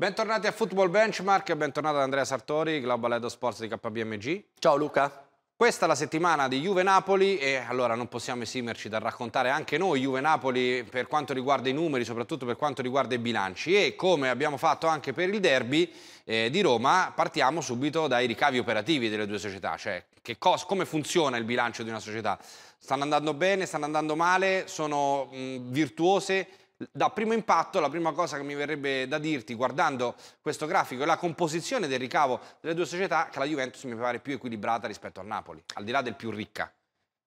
Bentornati a Football Benchmark e bentornato ad Andrea Sartori, Global Edo Sports di KBMG. Ciao Luca. Questa è la settimana di Juve-Napoli e allora non possiamo esimerci dal raccontare anche noi Juve-Napoli per quanto riguarda i numeri, soprattutto per quanto riguarda i bilanci e come abbiamo fatto anche per il derby eh, di Roma partiamo subito dai ricavi operativi delle due società, cioè come funziona il bilancio di una società. Stanno andando bene, stanno andando male, sono mh, mm, virtuose, da primo impatto la prima cosa che mi verrebbe da dirti guardando questo grafico è la composizione del ricavo delle due società che la Juventus mi pare più equilibrata rispetto al Napoli, al di là del più ricca.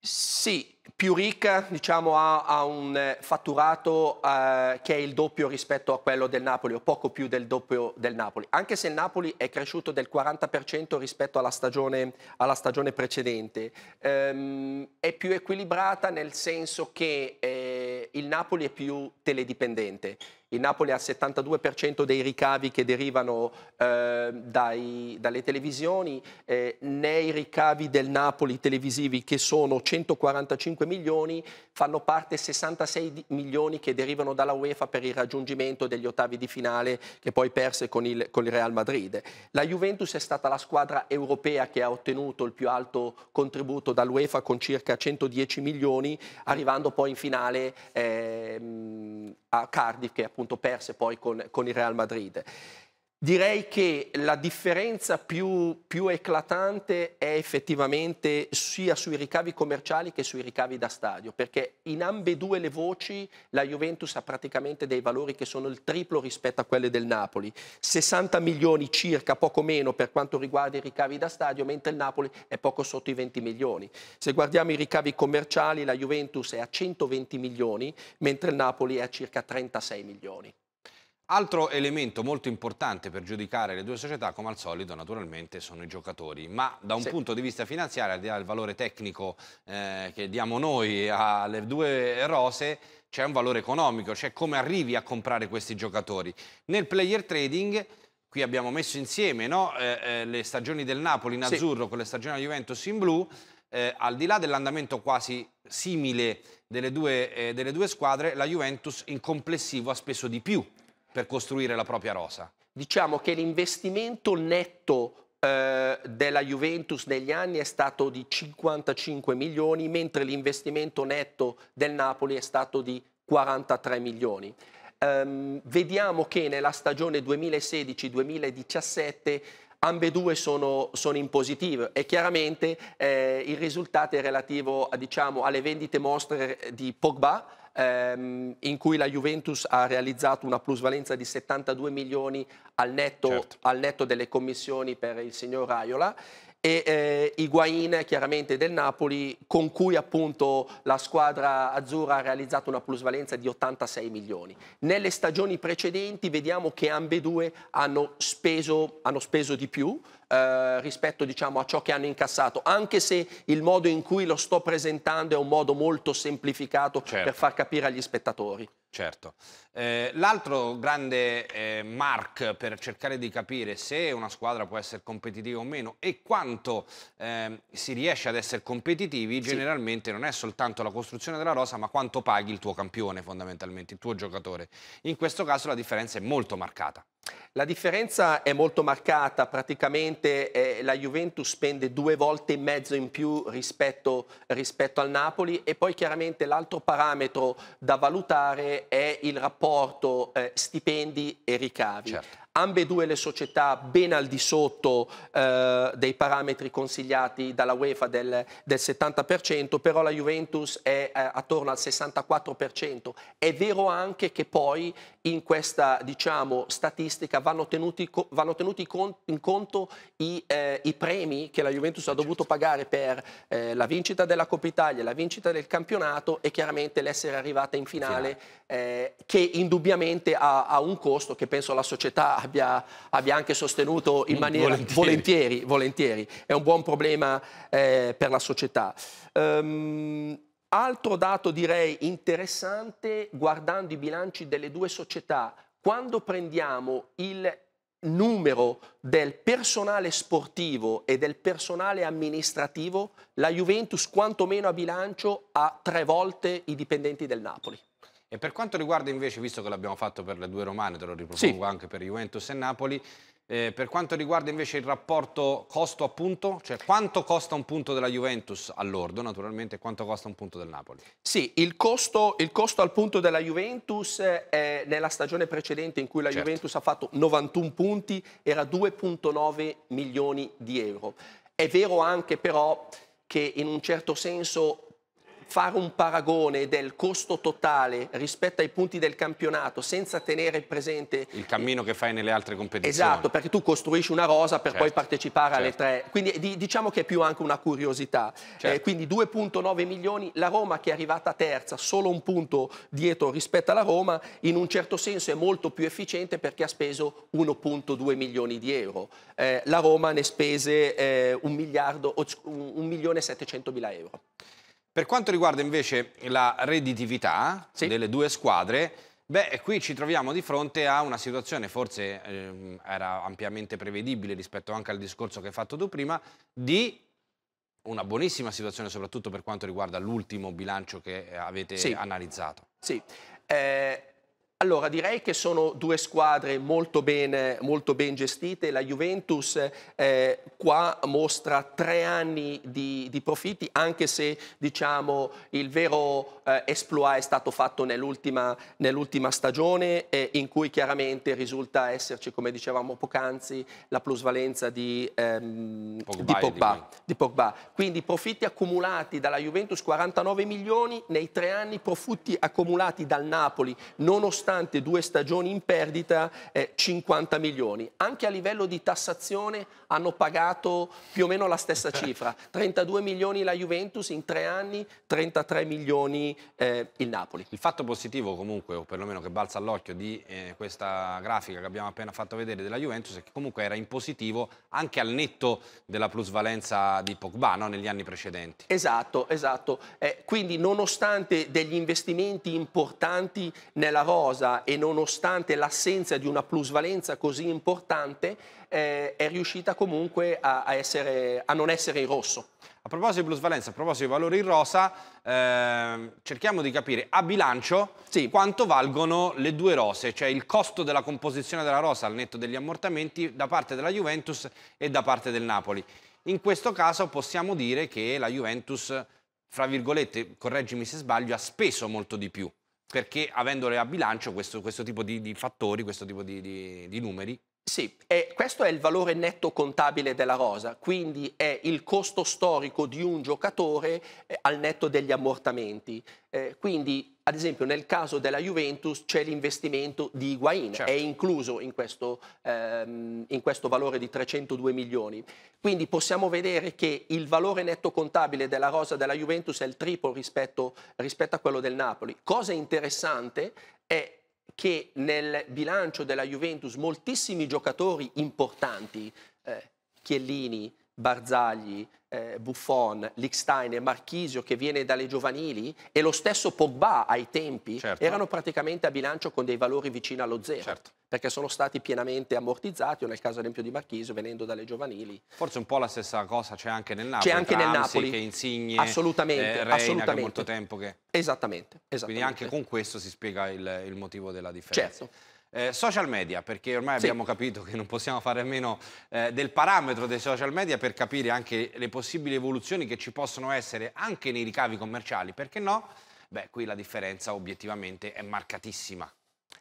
Sì, più ricca, diciamo, ha, ha un eh, fatturato eh, che è il doppio rispetto a quello del Napoli, o poco più del doppio del Napoli, anche se il Napoli è cresciuto del 40% rispetto alla stagione, alla stagione precedente. Ehm, è più equilibrata nel senso che eh, il Napoli è più teledipendente. Il Napoli ha il 72% dei ricavi che derivano eh, dai, dalle televisioni, eh, nei ricavi del Napoli televisivi che sono 145 milioni fanno parte 66 milioni che derivano dalla UEFA per il raggiungimento degli ottavi di finale che poi perse con il, con il Real Madrid. La Juventus è stata la squadra europea che ha ottenuto il più alto contributo dall'UEFA con circa 110 milioni, arrivando poi in finale eh, a Cardiff che appunto perse poi con, con il Real Madrid. Direi che la differenza più, più, eclatante è effettivamente sia sui ricavi commerciali che sui ricavi da stadio, perché in ambedue le voci la Juventus ha praticamente dei valori che sono il triplo rispetto a quelli del Napoli, 60 milioni circa, poco meno per quanto riguarda i ricavi da stadio, mentre il Napoli è poco sotto i 20 milioni. Se guardiamo i ricavi commerciali la Juventus è a 120 milioni, mentre il Napoli è a circa 36 milioni. Altro elemento molto importante per giudicare le due società, come al solito, naturalmente sono i giocatori, ma da un sì. punto di vista finanziario, al di là del valore tecnico eh, che diamo noi alle due rose, c'è un valore economico, cioè come arrivi a comprare questi giocatori. Nel player trading qui abbiamo messo insieme no, eh, eh le stagioni del Napoli in azzurro sì. con le stagioni della Juventus in blu, eh, al di là dell'andamento quasi simile delle due, eh, delle due squadre, la Juventus in complessivo ha speso di più per costruire la propria rosa? Diciamo che l'investimento netto eh, della Juventus negli anni è stato di 55 milioni, mentre l'investimento netto del Napoli è stato di 43 milioni. Um, vediamo che nella stagione 2016-2017 ambedue sono, sono, in positivo e chiaramente eh, il risultato è relativo diciamo, alle vendite mostre di Pogba ehm, in cui la Juventus ha realizzato una plusvalenza di 72 milioni al netto, certo. al netto delle commissioni per il signor Raiola e eh, Higuain chiaramente del Napoli con cui appunto la squadra azzurra ha realizzato una plusvalenza di 86 milioni. Nelle stagioni precedenti vediamo che ambedue hanno speso, hanno speso di più, eh, rispetto diciamo, a ciò che hanno incassato, anche se il modo in cui lo sto presentando è un modo molto semplificato certo. per far capire agli spettatori. Certo. Eh, l'altro grande eh, mark per cercare di capire se una squadra può essere competitiva o meno e quanto eh, si riesce ad essere competitivi sì. generalmente non è soltanto la costruzione della rosa ma quanto paghi il tuo campione fondamentalmente, il tuo giocatore. In questo caso la differenza è molto marcata. La differenza è molto marcata, praticamente eh, la Juventus spende due volte e mezzo in più rispetto, rispetto al Napoli e poi chiaramente l'altro parametro da valutare è il rapporto eh, stipendi e ricavi. Certo ambedue le società ben al di sotto eh, dei parametri consigliati dalla UEFA del, del 70%, però la Juventus è eh, attorno al 64%. È vero anche che poi in questa diciamo, statistica vanno tenuti, vanno tenuti in conto i, eh, i, premi che la Juventus ha dovuto certo. pagare per eh, la vincita della Coppa Italia, la vincita del campionato e chiaramente l'essere arrivata in finale, eh, che indubbiamente ha, ha un costo che penso la società abbia, abbia anche sostenuto in mm, maniera volentieri. volentieri, volentieri. È un buon problema eh, per la società. Um, altro dato direi interessante guardando i bilanci delle due società, quando prendiamo il numero del personale sportivo e del personale amministrativo, la Juventus quantomeno a bilancio ha tre volte i dipendenti del Napoli. E per quanto riguarda invece, visto che l'abbiamo fatto per le due romane, te lo ripropongo sì. anche per Juventus e Napoli, eh, per quanto riguarda invece il rapporto costo a punto, cioè quanto costa un punto della Juventus all'ordo naturalmente e quanto costa un punto del Napoli? Sì, il costo, il costo al punto della Juventus eh, nella stagione precedente in cui la certo. Juventus ha fatto 91 punti era 2.9 milioni di euro. È vero anche però che in un certo senso fare un paragone del costo totale rispetto ai punti del campionato senza tenere presente... Il cammino che fai nelle altre competizioni. Esatto, perché tu costruisci una rosa per certo, poi partecipare certo. alle tre. Quindi diciamo che è più anche una curiosità. Eh, certo. Eh, quindi 2.9 milioni, la Roma che è arrivata terza, solo un punto dietro rispetto alla Roma, in un certo senso è molto più efficiente perché ha speso 1.2 milioni di euro. Eh, la Roma ne spese eh, 1 miliardo, 1 milione e 700 mila euro. Per quanto riguarda invece la redditività sì. delle due squadre, beh, qui ci troviamo di fronte a una situazione, forse ehm, era ampiamente prevedibile rispetto anche al discorso che hai fatto tu prima, di una buonissima situazione soprattutto per quanto riguarda l'ultimo bilancio che avete sì. analizzato. Sì, eh, allora, direi che sono due squadre molto ben, molto ben gestite. La Juventus eh, qua mostra tre anni di, di, profitti, anche se diciamo, il vero eh, exploit è stato fatto nell'ultima, nell stagione, eh, in cui chiaramente risulta esserci, come dicevamo poc'anzi, la plusvalenza di, ehm, Pogba di, Pogba, di Pogba. Quindi profitti accumulati dalla Juventus 49 milioni, nei tre anni profitti accumulati dal Napoli, nonostante nonostante due stagioni in perdita, eh, 50 milioni. Anche a livello di tassazione hanno pagato più o meno la stessa eh. cifra, 32 milioni la Juventus in tre anni, 33 milioni eh, il Napoli. Il fatto positivo comunque, o perlomeno che balza all'occhio di eh, questa grafica che abbiamo appena fatto vedere della Juventus, è che comunque era in positivo anche al netto della plusvalenza di Pogba no? negli anni precedenti. Esatto, esatto. Eh, quindi nonostante degli investimenti importanti nella rosa, cosa e nonostante l'assenza di una plusvalenza così importante eh, è riuscita comunque a, a, essere, a, non essere in rosso. A proposito di plusvalenza, a proposito di valori in rosa, eh, cerchiamo di capire a bilancio sì. quanto valgono le due rose, cioè il costo della composizione della rosa al netto degli ammortamenti da parte della Juventus e da parte del Napoli. In questo caso possiamo dire che la Juventus fra virgolette, correggimi se sbaglio, ha speso molto di più perché avendole a bilancio questo, questo tipo di, di, fattori, questo tipo di, di, di numeri sì, e questo è il valore netto contabile della rosa, quindi è il costo storico di un giocatore eh, al netto degli ammortamenti. Eh, quindi, ad esempio, nel caso della Juventus c'è l'investimento di Higuain, certo. è incluso in questo, ehm, in questo, valore di 302 milioni. Quindi possiamo vedere che il valore netto contabile della rosa della Juventus è il triplo rispetto, rispetto a quello del Napoli. Cosa interessante è che nel bilancio della Juventus moltissimi giocatori importanti, eh, Chiellini, Barzagli, eh, Buffon, e Marchisio che viene dalle giovanili e lo stesso Pogba ai tempi certo. erano praticamente a bilancio con dei valori vicini allo zero. Certo. Perché sono stati pienamente ammortizzati, o nel caso ad esempio di Marchisio, venendo dalle giovanili. Forse un po' la stessa cosa c'è anche nel Napoli. C'è anche nel Napoli. Che insigne. Assolutamente. Eh, Reina, assolutamente. molto tempo che. Esattamente, esattamente, Quindi anche con questo si spiega il, il motivo della differenza. Certo. Eh, social media, perché ormai sì. abbiamo capito che non possiamo fare a meno eh, del parametro dei social media per capire anche le possibili evoluzioni che ci possono essere anche nei ricavi commerciali, perché no? Beh, qui la differenza obiettivamente è marcatissima.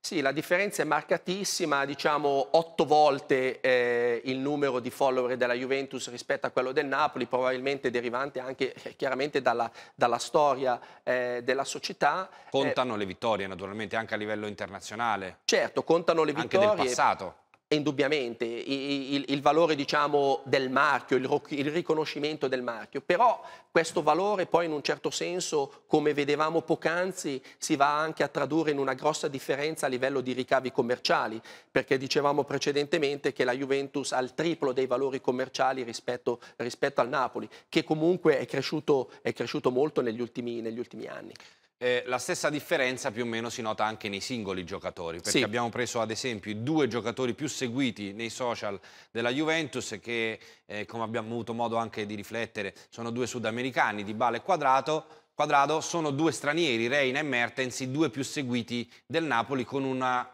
Sì, la differenza è marcatissima, diciamo otto volte eh, il numero di follower della Juventus rispetto a quello del Napoli, probabilmente derivante anche eh, chiaramente dalla, dalla storia eh, della società. Eh, contano le vittorie naturalmente anche a livello internazionale. Certo, contano le vittorie. Anche del passato indubbiamente il, il, il valore diciamo, del marchio, il, il, riconoscimento del marchio, però questo valore poi in un certo senso, come vedevamo poc'anzi, si va anche a tradurre in una grossa differenza a livello di ricavi commerciali, perché dicevamo precedentemente che la Juventus ha il triplo dei valori commerciali rispetto, rispetto al Napoli, che comunque è cresciuto, è cresciuto molto negli ultimi, negli ultimi anni eh, la stessa differenza più o meno si nota anche nei singoli giocatori, perché sì. abbiamo preso ad esempio i due giocatori più seguiti nei social della Juventus che, eh, come abbiamo avuto modo anche di riflettere, sono due sudamericani, Di Bale e Quadrato, Quadrado, sono due stranieri, Reina e Mertens, i due più seguiti del Napoli con una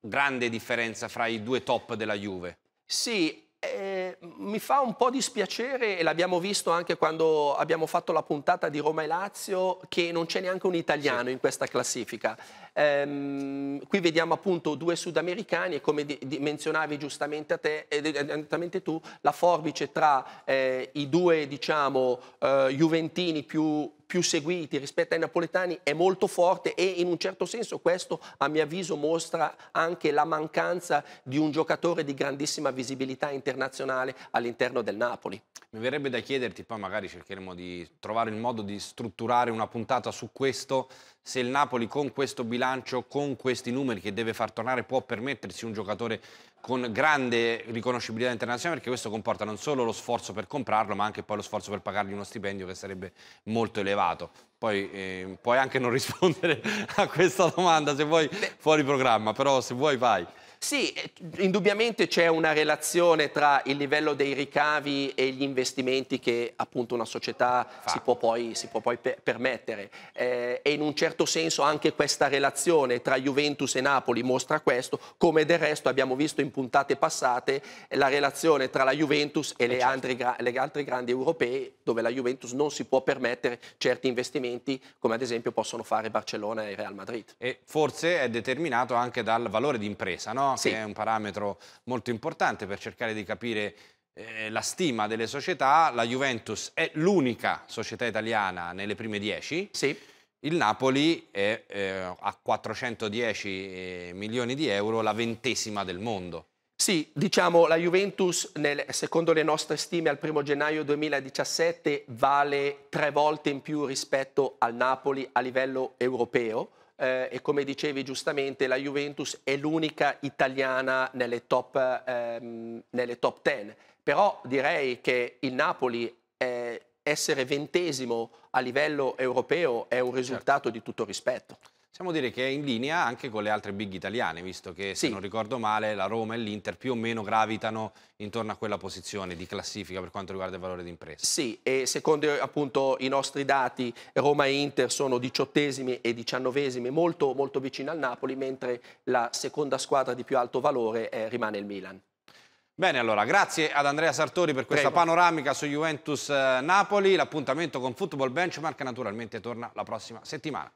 grande differenza fra i due top della Juve. Sì, eh mi fa un po' dispiacere, e l'abbiamo visto anche quando abbiamo fatto la puntata di Roma e Lazio, che non c'è neanche un italiano sì. in questa classifica. Ehm, qui vediamo appunto due sudamericani e come di, di, menzionavi giustamente, a te, eh, eh tu, la forbice tra eh, i due diciamo, eh, juventini più più seguiti rispetto ai napoletani è molto forte e in un certo senso questo a mio avviso mostra anche la mancanza di un giocatore di grandissima visibilità internazionale all'interno del Napoli. Mi verrebbe da chiederti, poi magari cercheremo di trovare il modo di strutturare una puntata su questo, se il Napoli con questo bilancio, con questi numeri che deve far tornare, può permettersi un giocatore con grande riconoscibilità internazionale perché questo comporta non solo lo sforzo per comprarlo ma anche poi lo sforzo per pagargli uno stipendio che sarebbe molto elevato. Poi eh, puoi anche non rispondere a questa domanda se vuoi fuori programma, però se vuoi vai. Sì, eh, indubbiamente c'è una relazione tra il livello dei ricavi e gli investimenti che appunto una società si può, poi, si può poi, permettere eh, e in un certo senso anche questa relazione tra Juventus e Napoli mostra questo, come del resto abbiamo visto in puntate passate eh, la relazione tra la Juventus e eh, le, certo. altri, le altre grandi europee dove la Juventus non si può permettere certi investimenti come ad esempio possono fare Barcellona e Real Madrid. E forse è determinato anche dal valore di impresa, no? sì. che è un parametro molto importante per cercare di capire eh, la stima delle società. La Juventus è l'unica società italiana nelle prime 10. Sì. Il Napoli è eh, a 410 eh, milioni di euro, la ventesima del mondo. Sì, diciamo la Juventus nel, secondo le nostre stime al 1 gennaio 2017 vale tre volte in più rispetto al Napoli a livello europeo eh, e come dicevi giustamente la Juventus è l'unica italiana nelle top, ehm, nelle top 10. Però direi che il Napoli eh, essere ventesimo a livello europeo è un risultato certo. di tutto rispetto. Possiamo dire che è in linea anche con le altre big italiane, visto che, sì. se non ricordo male, la Roma e l'Inter più o meno gravitano intorno a quella posizione di classifica per quanto riguarda il valore d'impresa. Sì, e secondo appunto i nostri dati, Roma e Inter sono diciottesimi e diciannovesimi, molto, molto vicino al Napoli, mentre la seconda squadra di più alto valore eh, rimane il Milan. Bene, allora, grazie ad Andrea Sartori per questa Prego. panoramica su Juventus-Napoli. Eh, L'appuntamento con Football Benchmark naturalmente torna la prossima settimana.